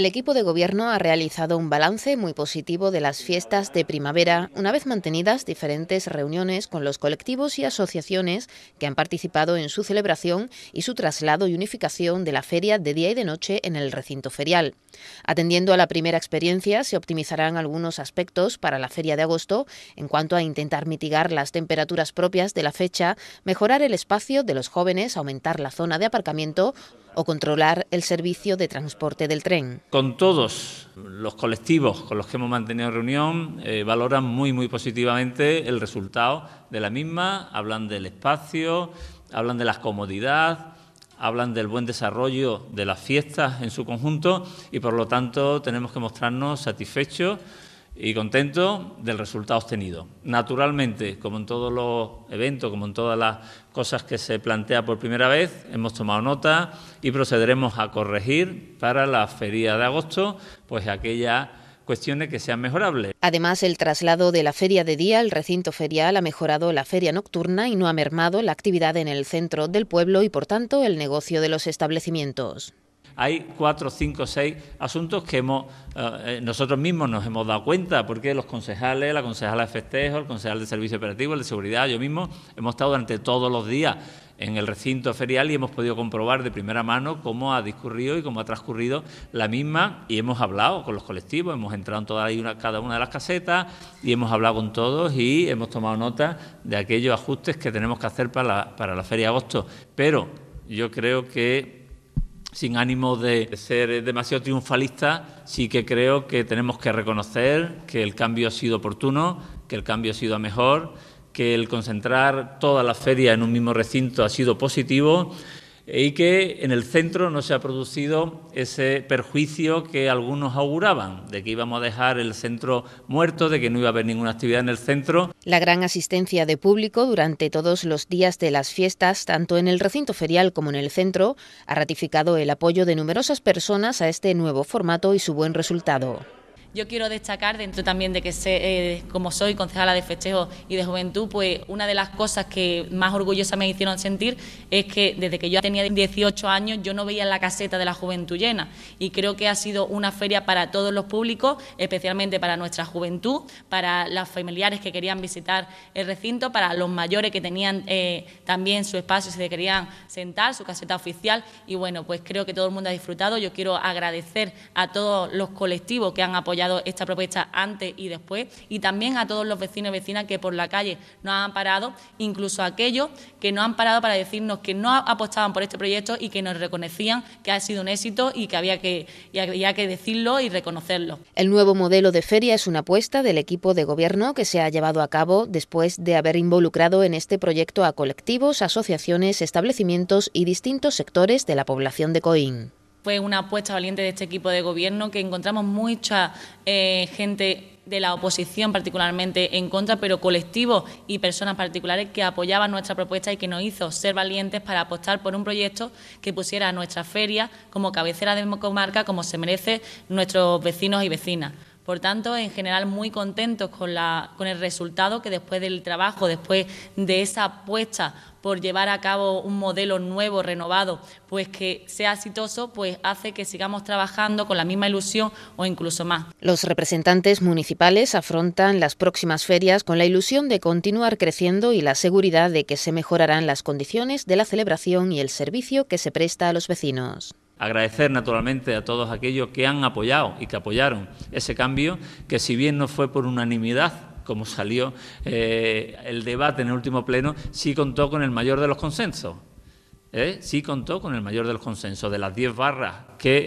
El equipo de gobierno ha realizado un balance muy positivo de las fiestas de primavera, una vez mantenidas diferentes reuniones con los colectivos y asociaciones que han participado en su celebración y su traslado y unificación de la feria de día y de noche en el recinto ferial. Atendiendo a la primera experiencia, se optimizarán algunos aspectos para la feria de agosto en cuanto a intentar mitigar las temperaturas propias de la fecha, mejorar el espacio de los jóvenes, aumentar la zona de aparcamiento, o controlar el servicio de transporte del tren. Con todos los colectivos con los que hemos mantenido reunión, eh, valoran muy, muy positivamente el resultado de la misma, hablan del espacio, hablan de la comodidad, hablan del buen desarrollo de las fiestas en su conjunto y por lo tanto tenemos que mostrarnos satisfechos y contento del resultado obtenido. Naturalmente, como en todos los eventos, como en todas las cosas que se plantea por primera vez, hemos tomado nota y procederemos a corregir para la feria de agosto, pues aquella cuestiones que sean mejorables. Además, el traslado de la feria de día al recinto ferial ha mejorado la feria nocturna y no ha mermado la actividad en el centro del pueblo y, por tanto, el negocio de los establecimientos. Hay cuatro, cinco, seis asuntos que hemos, eh, eh, nosotros mismos nos hemos dado cuenta, porque los concejales, la concejala de festejo, el concejal de servicio operativo, el de seguridad, yo mismo, hemos estado durante todos los días en el recinto ferial y hemos podido comprobar de primera mano cómo ha discurrido y cómo ha transcurrido la misma y hemos hablado con los colectivos, hemos entrado en cada una de las casetas y hemos hablado con todos y hemos tomado nota de aquellos ajustes que tenemos que hacer para para la Feria de Agosto. Pero yo creo que sin ánimo de ser demasiado triunfalista, sí que creo que tenemos que reconocer que el cambio ha sido oportuno, que el cambio ha sido mejor, que el concentrar toda la feria en un mismo recinto ha sido positivo y que en el centro no se ha producido ese perjuicio que algunos auguraban, de que íbamos a dejar el centro muerto, de que no iba a haber ninguna actividad en el centro. La gran asistencia de público durante todos los días de las fiestas, tanto en el recinto ferial como en el centro, ha ratificado el apoyo de numerosas personas a este nuevo formato y su buen resultado. Yo quiero destacar, dentro también de que sé, eh, como soy concejala de festejo y de juventud, pues una de las cosas que más orgullosa me hicieron sentir es que desde que yo tenía 18 años yo no veía la caseta de la juventud llena y creo que ha sido una feria para todos los públicos, especialmente para nuestra juventud, para las familiares que querían visitar el recinto, para los mayores que tenían eh, también su espacio, si se querían sentar, su caseta oficial y bueno, pues creo que todo el mundo ha disfrutado. Yo quiero agradecer a todos los colectivos que han apoyado esta propuesta antes y después, y también a todos los vecinos y vecinas que por la calle nos han parado, incluso a aquellos que no han parado para decirnos que no apostaban por este proyecto y que nos reconocían que ha sido un éxito y que había que, había que decirlo y reconocerlo. El nuevo modelo de feria es una apuesta del equipo de gobierno que se ha llevado a cabo después de haber involucrado en este proyecto a colectivos, asociaciones, establecimientos y distintos sectores de la población de Coín fue una apuesta valiente de este equipo de gobierno que encontramos mucha eh, gente de la oposición particularmente en contra, pero colectivos y personas particulares que apoyaban nuestra propuesta y que nos hizo ser valientes para apostar por un proyecto que pusiera a nuestra feria como cabecera de comarca, como se merece nuestros vecinos y vecinas. Por tanto, en general muy contentos con, el resultado que después del trabajo, después de esa apuesta por llevar a cabo un modelo nuevo, renovado, pues que sea exitoso, pues hace que sigamos trabajando con la misma ilusión o incluso más. Los representantes municipales afrontan las próximas ferias con la ilusión de continuar creciendo y la seguridad de que se mejorarán las condiciones de la celebración y el servicio que se presta a los vecinos. Agradecer naturalmente a todos aquellos que han apoyado y que apoyaron ese cambio, que si bien no fue por unanimidad, como salió eh, el debate en el último pleno, sí contó con el mayor de los consensos. ¿eh? Sí contó con el mayor de los consensos. De las 10 barras que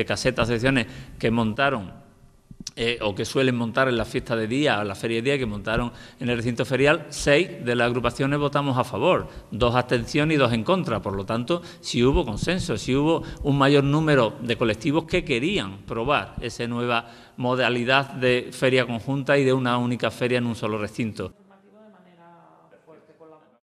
eh, casetas sesiones que montaron eh, o que suelen montar en la fiesta de día en la feria de día que montaron en el recinto ferial, seis de las agrupaciones votamos a favor, dos abstenciones y dos en contra. Por lo tanto, si hubo consenso, si hubo un mayor número de colectivos que querían probar esa nueva modalidad de feria conjunta y de una única feria en un solo recinto.